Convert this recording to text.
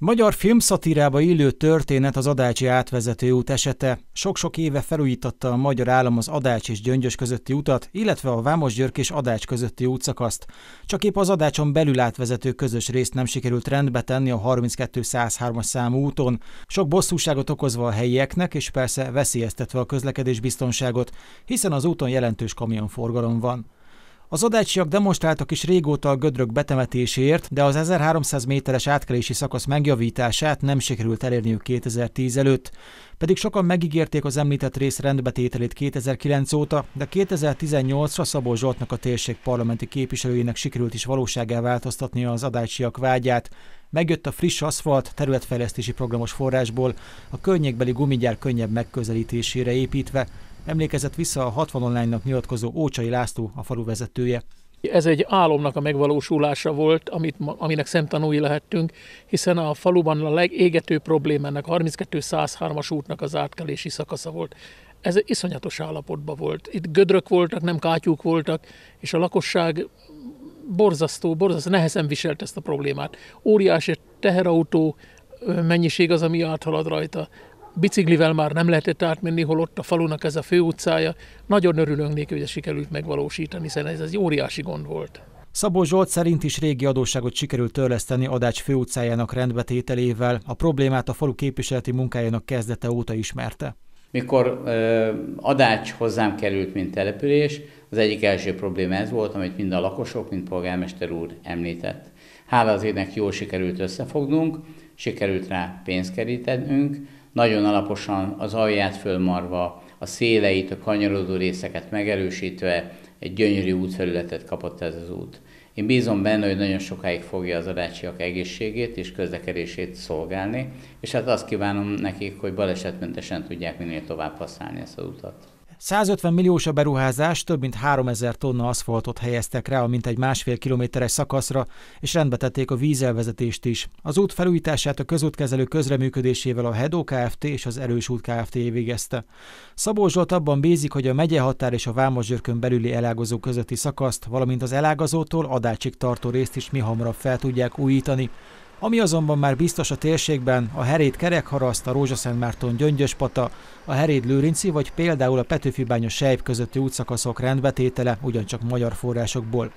Magyar filmszatírába illő történet az Adácsi átvezető út esete. Sok-sok éve felújította a magyar állam az Adács és Gyöngyös közötti utat, illetve a Vámosgyörk és Adács közötti útszakaszt. Csak épp az Adácson belül átvezető közös részt nem sikerült rendbe tenni a 103 as számú úton, sok bosszúságot okozva a helyieknek, és persze veszélyeztetve a közlekedés biztonságot, hiszen az úton jelentős kamionforgalom van. Az adácsiak demonstráltak is régóta a gödrök betemetéséért, de az 1300 méteres átkelési szakasz megjavítását nem sikerült elérniük 2010 előtt. Pedig sokan megígérték az említett rész rendbetételét 2009 óta, de 2018-ra Szabó Zsoltnak a térség parlamenti képviselőjének sikerült is valóságá változtatnia az adácsiak vágyát. Megjött a friss aszfalt területfejlesztési programos forrásból, a környékbeli gumigyár könnyebb megközelítésére építve, emlékezett vissza a 60 online nyilatkozó Ócsai László, a falu vezetője. Ez egy álomnak a megvalósulása volt, amit, aminek szemtanúi lehettünk, hiszen a faluban a legégető problémának 32-103-as útnak az átkelési szakasza volt. Ez egy iszonyatos állapotban volt. Itt gödrök voltak, nem kátyúk voltak, és a lakosság borzasztó, borzasztó, nehezen viselt ezt a problémát. Óriási teherautó mennyiség az, ami áthalad rajta biciklivel már nem lehetett átmenni, holott a falunak ez a főutcája. Nagyon örülünk neki, hogy ez sikerült megvalósítani, hiszen ez egy óriási gond volt. Szabó Zsolt szerint is régi adósságot sikerült törleszteni Adács főutcájának rendbetételével. A problémát a falu képviseleti munkájának kezdete óta ismerte. Mikor Adács hozzám került, mint település, az egyik első probléma ez volt, amit mind a lakosok, mind polgármester úr említett. Hála az ének jól sikerült összefognunk, sikerült rá pénzt kerítenünk, nagyon alaposan az alját fölmarva, a széleit, a kanyarodó részeket megerősítve egy gyönyörű útfelületet kapott ez az út. Én bízom benne, hogy nagyon sokáig fogja az adácsiak egészségét és közlekedését szolgálni, és hát azt kívánom nekik, hogy balesetmentesen tudják minél tovább használni ezt az utat. 150 milliós a beruházás, több mint 3000 tonna aszfaltot helyeztek rá a mintegy másfél kilométeres szakaszra, és rendbe tették a vízelvezetést is. Az út felújítását a közútkezelő közreműködésével a Hedó Kft. és az Erős út Kft. végezte. Szabó Zsolt abban bízik, hogy a megye határ és a Vámosgyörkön belüli elágazó közötti szakaszt, valamint az elágazótól adácsig tartó részt is mi hamarabb fel tudják újítani. Ami azonban már biztos a térségben, a Heréd Kerekharaszt, a Rózsaszentmárton Gyöngyöspata, a Heréd Lőrinci vagy például a Petőfi bánya Sejp közötti útszakaszok rendbetétele ugyancsak magyar forrásokból.